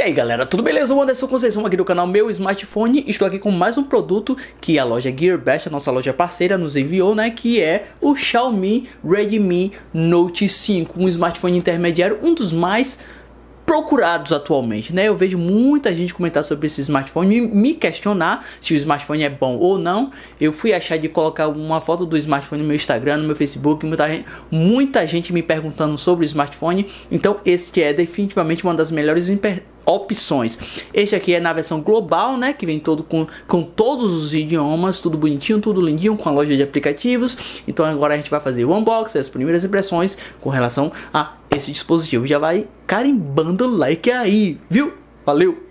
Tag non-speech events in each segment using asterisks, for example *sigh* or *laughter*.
E aí galera, tudo beleza? O Anderson Conceição aqui do canal Meu Smartphone Estou aqui com mais um produto que a loja Gearbest, a nossa loja parceira, nos enviou, né? Que é o Xiaomi Redmi Note 5 Um smartphone intermediário, um dos mais procurados atualmente, né? Eu vejo muita gente comentar sobre esse smartphone, me questionar se o smartphone é bom ou não. Eu fui achar de colocar uma foto do smartphone no meu Instagram, no meu Facebook, muita gente, muita gente me perguntando sobre o smartphone. Então, este é definitivamente uma das melhores opções. Este aqui é na versão global, né? Que vem todo com, com todos os idiomas, tudo bonitinho, tudo lindinho, com a loja de aplicativos. Então agora a gente vai fazer o unboxing, as primeiras impressões com relação a esse dispositivo já vai carimbando like aí, viu? Valeu!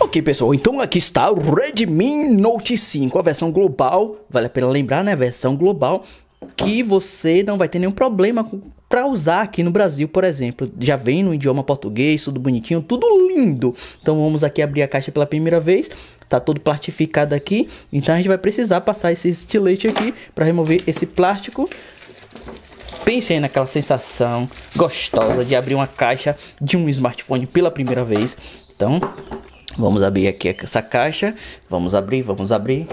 Ok, pessoal, então aqui está o Redmi Note 5, a versão global. Vale a pena lembrar, né? Versão global que você não vai ter nenhum problema para usar aqui no Brasil, por exemplo. Já vem no idioma português, tudo bonitinho, tudo lindo. Então vamos aqui abrir a caixa pela primeira vez. Tá todo plastificado aqui, então a gente vai precisar passar esse estilete aqui para remover esse plástico. Pense aí naquela sensação gostosa de abrir uma caixa de um smartphone pela primeira vez. Então, vamos abrir aqui essa caixa. Vamos abrir, vamos abrir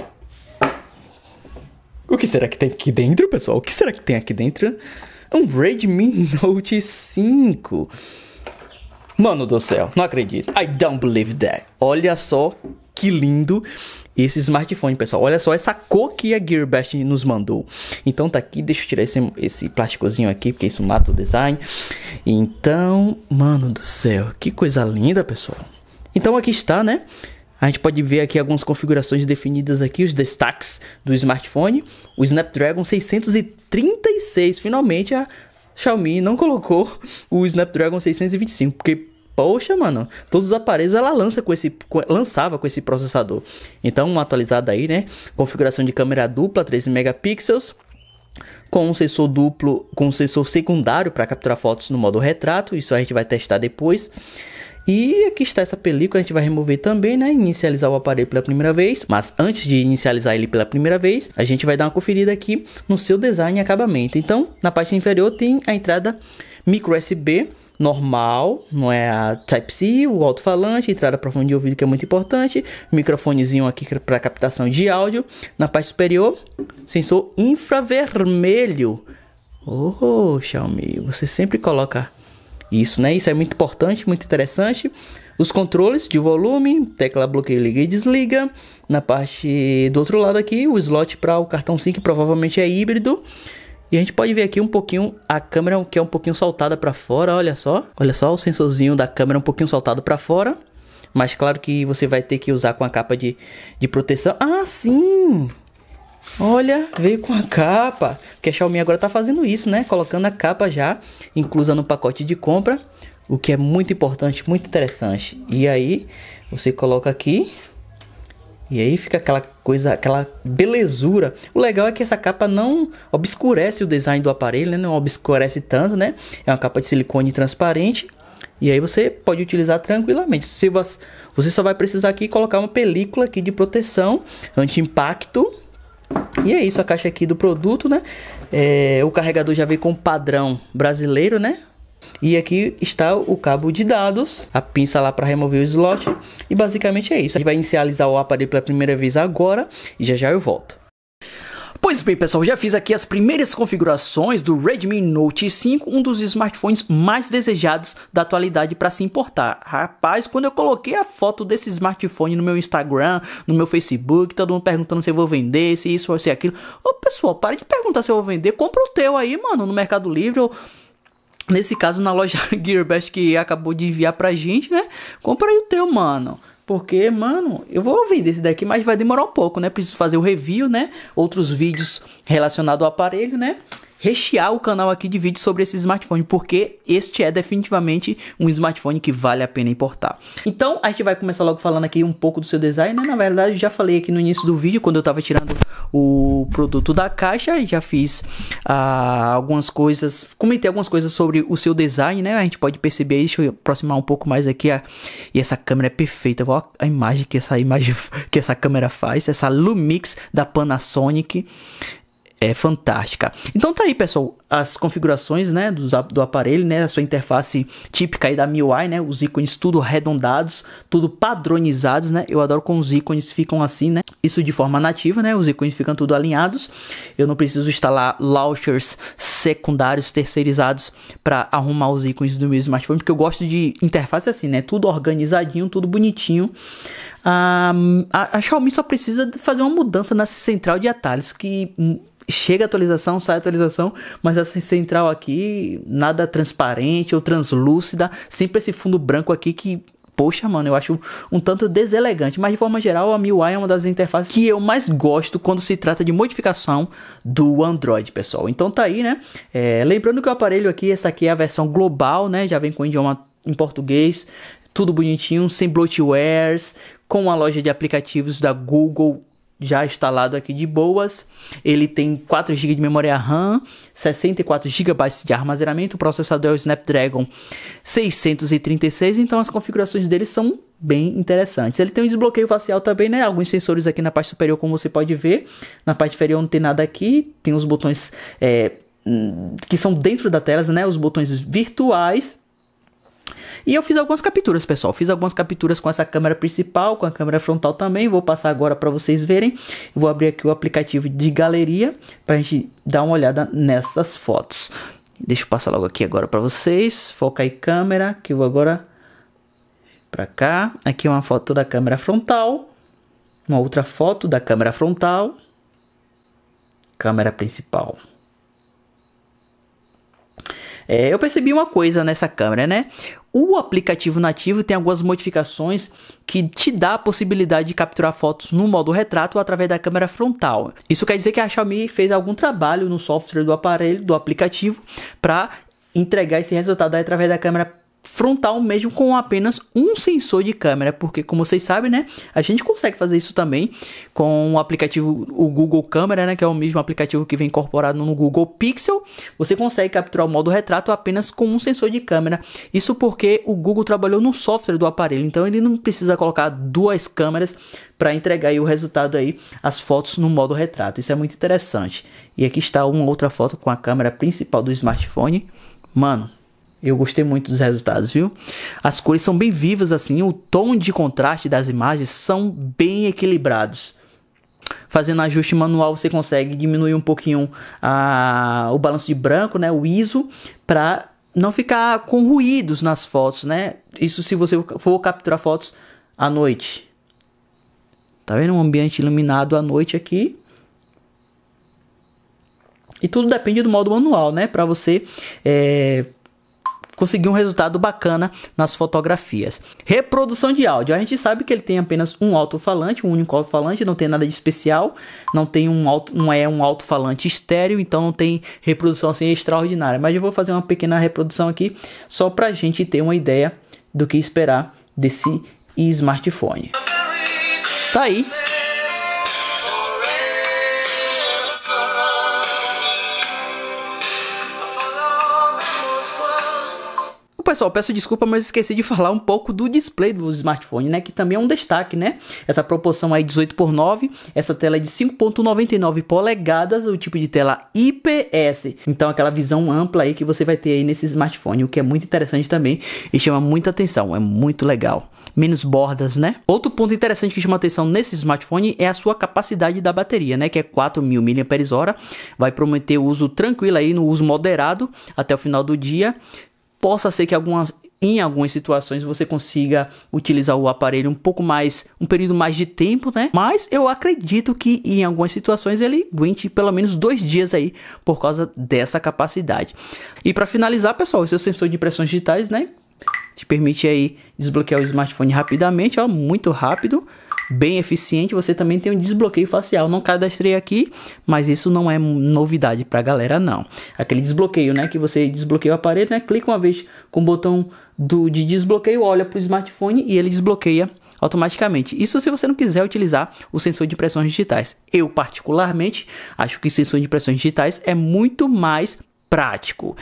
que será que tem aqui dentro, pessoal? O que será que tem aqui dentro? Um Redmi Note 5. Mano do céu, não acredito. I don't believe that. Olha só que lindo esse smartphone, pessoal. Olha só essa cor que a Gearbest nos mandou. Então tá aqui, deixa eu tirar esse, esse plásticozinho aqui, porque isso mata o design. Então, mano do céu, que coisa linda, pessoal. Então aqui está, né? A gente pode ver aqui algumas configurações definidas aqui, os destaques do smartphone. O Snapdragon 636, finalmente a Xiaomi não colocou o Snapdragon 625, porque Poxa, mano, todos os aparelhos ela lança com esse, com, lançava com esse processador. Então, uma atualizada aí, né? Configuração de câmera dupla, 13 megapixels, com um sensor duplo, com um sensor secundário para capturar fotos no modo retrato. Isso a gente vai testar depois. E aqui está essa película, a gente vai remover também, né? Inicializar o aparelho pela primeira vez. Mas antes de inicializar ele pela primeira vez, a gente vai dar uma conferida aqui no seu design e acabamento. Então, na parte inferior tem a entrada micro USB normal, não é a Type-C, o alto-falante, entrada profunda de ouvido que é muito importante, microfonezinho aqui é para captação de áudio. Na parte superior, sensor infravermelho. Oh, Xiaomi, você sempre coloca isso, né? Isso é muito importante, muito interessante. Os controles de volume, tecla bloqueio, liga e desliga. Na parte do outro lado aqui, o slot para o cartão SIM, que provavelmente é híbrido. E a gente pode ver aqui um pouquinho a câmera que é um pouquinho saltada para fora, olha só. Olha só o sensorzinho da câmera um pouquinho saltado para fora. Mas claro que você vai ter que usar com a capa de, de proteção. Ah, sim! Olha, veio com a capa. Porque a Xiaomi agora está fazendo isso, né? Colocando a capa já inclusa no pacote de compra, o que é muito importante, muito interessante. E aí você coloca aqui e aí fica aquela coisa, aquela belezura. O legal é que essa capa não obscurece o design do aparelho, né? não obscurece tanto, né? É uma capa de silicone transparente. E aí você pode utilizar tranquilamente. Se você só vai precisar aqui colocar uma película aqui de proteção anti-impacto e é isso, a caixa aqui do produto, né? É, o carregador já veio com padrão brasileiro, né? E aqui está o cabo de dados, a pinça lá para remover o slot. E basicamente é isso. A gente vai inicializar o aparelho pela primeira vez agora e já já eu volto. Pois bem, pessoal, já fiz aqui as primeiras configurações do Redmi Note 5, um dos smartphones mais desejados da atualidade para se importar. Rapaz, quando eu coloquei a foto desse smartphone no meu Instagram, no meu Facebook, todo mundo perguntando se eu vou vender, se isso ou se aquilo. Ô, pessoal, para de perguntar se eu vou vender, compra o teu aí, mano, no Mercado Livre ou nesse caso na loja *laughs* Gearbest que acabou de enviar pra gente, né? Compra aí o teu, mano. Porque, mano, eu vou ouvir desse daqui, mas vai demorar um pouco, né? Preciso fazer o review, né? Outros vídeos relacionados ao aparelho, né? rechear o canal aqui de vídeos sobre esse smartphone, porque este é definitivamente um smartphone que vale a pena importar. Então, a gente vai começar logo falando aqui um pouco do seu design, né? Na verdade, já falei aqui no início do vídeo, quando eu estava tirando o produto da caixa, já fiz ah, algumas coisas, comentei algumas coisas sobre o seu design, né? A gente pode perceber aí, deixa eu aproximar um pouco mais aqui, a, e essa câmera é perfeita, olha a imagem que essa imagem *laughs* que essa câmera faz, essa Lumix da Panasonic, é fantástica. Então tá aí, pessoal, as configurações, né, do, do aparelho, né, a sua interface típica aí da MIUI, né, os ícones tudo arredondados, tudo padronizados, né, eu adoro quando os ícones ficam assim, né, isso de forma nativa, né, os ícones ficam tudo alinhados, eu não preciso instalar launchers secundários, terceirizados para arrumar os ícones do meu smartphone, porque eu gosto de interface assim, né, tudo organizadinho, tudo bonitinho, a, ah, a, a Xiaomi só precisa fazer uma mudança nessa central de atalhos, que hum, chega atualização, sai atualização, mas essa central aqui, nada transparente ou translúcida, sempre esse fundo branco aqui que poxa, mano, eu acho um tanto deselegante. Mas de forma geral, a MIUI é uma das interfaces que eu mais gosto quando se trata de modificação do Android, pessoal. Então tá aí, né? É, lembrando que o aparelho aqui, essa aqui é a versão global, né? Já vem com idioma em português, tudo bonitinho, sem bloatwares, com a loja de aplicativos da Google já instalado aqui de boas. Ele tem 4 GB de memória RAM, 64 GB de armazenamento, o processador é o Snapdragon 636, então as configurações dele são bem interessantes. Ele tem um desbloqueio facial também, né? Alguns sensores aqui na parte superior, como você pode ver. Na parte inferior não tem nada aqui, tem os botões é, hum, que são dentro da tela, né? Os botões virtuais e eu fiz algumas capturas, pessoal. Fiz algumas capturas com essa câmera principal, com a câmera frontal também. Vou passar agora para vocês verem. Vou abrir aqui o aplicativo de galeria para a gente dar uma olhada nessas fotos. Deixa eu passar logo aqui agora para vocês. Foca aí câmera, que eu vou agora para cá. Aqui é uma foto da câmera frontal. Uma outra foto da câmera frontal. Câmera principal. É, eu percebi uma coisa nessa câmera, né? O aplicativo nativo tem algumas modificações que te dá a possibilidade de capturar fotos no modo retrato através da câmera frontal. Isso quer dizer que a Xiaomi fez algum trabalho no software do aparelho, do aplicativo, para entregar esse resultado através da câmera frontal mesmo com apenas um sensor de câmera, porque como vocês sabem, né, a gente consegue fazer isso também com o aplicativo o Google Câmera, né, que é o mesmo aplicativo que vem incorporado no Google Pixel. Você consegue capturar o modo retrato apenas com um sensor de câmera. Isso porque o Google trabalhou no software do aparelho, então ele não precisa colocar duas câmeras para entregar o resultado aí as fotos no modo retrato. Isso é muito interessante. E aqui está uma outra foto com a câmera principal do smartphone. Mano, eu gostei muito dos resultados, viu? As cores são bem vivas assim, o tom de contraste das imagens são bem equilibrados. Fazendo ajuste manual você consegue diminuir um pouquinho a, o balanço de branco, né, o ISO, para não ficar com ruídos nas fotos, né? Isso se você for capturar fotos à noite. Tá vendo? Um ambiente iluminado à noite aqui. E tudo depende do modo manual, né? Para você é, conseguir um resultado bacana nas fotografias. Reprodução de áudio. A gente sabe que ele tem apenas um alto-falante, um único alto-falante, não tem nada de especial, não tem um alto, não é um alto-falante estéreo, então não tem reprodução assim extraordinária. Mas eu vou fazer uma pequena reprodução aqui só para a gente ter uma ideia do que esperar desse smartphone. Tá aí pessoal, peço desculpa, mas esqueci de falar um pouco do display do smartphone, né? Que também é um destaque, né? Essa proporção aí 18 por 9, essa tela é de 5.99 polegadas, o tipo de tela IPS. Então aquela visão ampla aí que você vai ter aí nesse smartphone, o que é muito interessante também e chama muita atenção, é muito legal menos bordas, né? Outro ponto interessante que chama atenção nesse smartphone é a sua capacidade da bateria, né? Que é 4.000 mAh, vai prometer o uso tranquilo aí, no uso moderado até o final do dia, possa ser que algumas, em algumas situações você consiga utilizar o aparelho um pouco mais, um período mais de tempo, né? Mas eu acredito que em algumas situações ele aguente pelo menos dois dias aí por causa dessa capacidade. E para finalizar, pessoal, é o seu sensor de impressões digitais, né? Te permite aí desbloquear o smartphone rapidamente, ó, muito rápido bem eficiente, você também tem um desbloqueio facial. Não cadastrei aqui, mas isso não é novidade pra galera, não. Aquele desbloqueio, né? Que você desbloqueia o aparelho, né? Clica uma vez com o botão do, de desbloqueio, olha pro smartphone e ele desbloqueia automaticamente. Isso se você não quiser utilizar o sensor de impressões digitais. Eu, particularmente, acho que o sensor de impressões digitais é muito mais prático.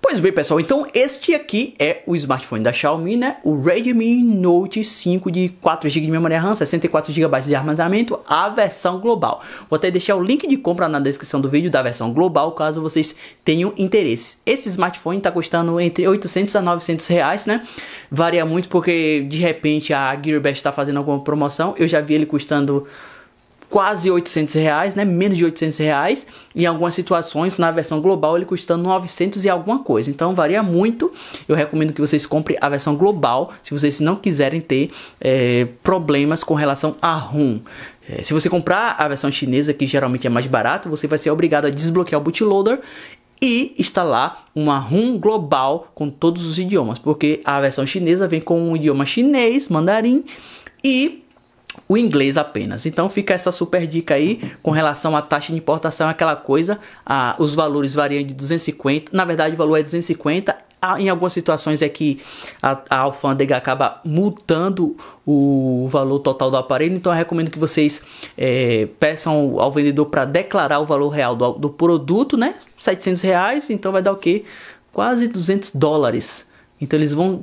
Pois bem, pessoal, então este aqui é o smartphone da Xiaomi, né? O Redmi Note 5 de 4 GB de memória RAM, 64 GB de armazenamento, a versão global. Vou até deixar o link de compra na descrição do vídeo da versão global, caso vocês tenham interesse. Esse smartphone está custando entre 800 a 900 reais, né? Varia muito porque de repente a Gearbest está fazendo alguma promoção. Eu já vi ele custando quase 800 reais, né? Menos de 800 reais. Em algumas situações, na versão global, ele custando 900 e alguma coisa. Então varia muito. Eu recomendo que vocês comprem a versão global, se vocês não quiserem ter é, problemas com relação a ROM. É, se você comprar a versão chinesa, que geralmente é mais barato, você vai ser obrigado a desbloquear o bootloader e instalar uma ROM global com todos os idiomas, porque a versão chinesa vem com o um idioma chinês, mandarim e o inglês apenas. Então fica essa super dica aí com relação à taxa de importação, aquela coisa, a, os valores variam de 250, na verdade o valor é 250, a, em algumas situações é que a, a alfândega acaba multando o valor total do aparelho, então eu recomendo que vocês é, peçam ao vendedor para declarar o valor real do, do produto, né? 700 reais, então vai dar o que? Quase 200 dólares então eles vão,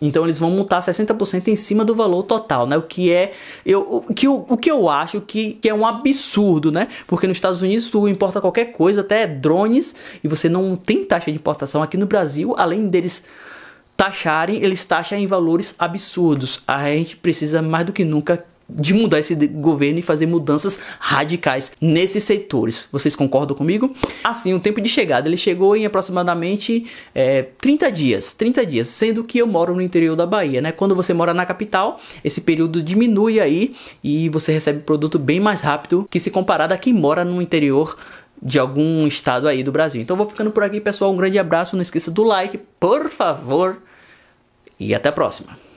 então eles vão multar 60% em cima do valor total, né? O que é eu, o, que, o que eu acho que, que é um absurdo, né? Porque nos Estados Unidos tu importa qualquer coisa, até drones, e você não tem taxa de importação. Aqui no Brasil, além deles taxarem, eles taxam em valores absurdos. A gente precisa mais do que nunca de mudar esse governo e fazer mudanças radicais nesses setores. Vocês concordam comigo? Assim, o tempo de chegada, ele chegou em aproximadamente é, eh, 30 dias, 30 dias, sendo que eu moro no interior da Bahia, né? Quando você mora na capital, esse período diminui aí e você recebe produto bem mais rápido que se comparado a quem mora no interior de algum estado aí do Brasil. Então vou ficando por aqui, pessoal. Um grande abraço, não esqueça do like, por favor. E até a próxima.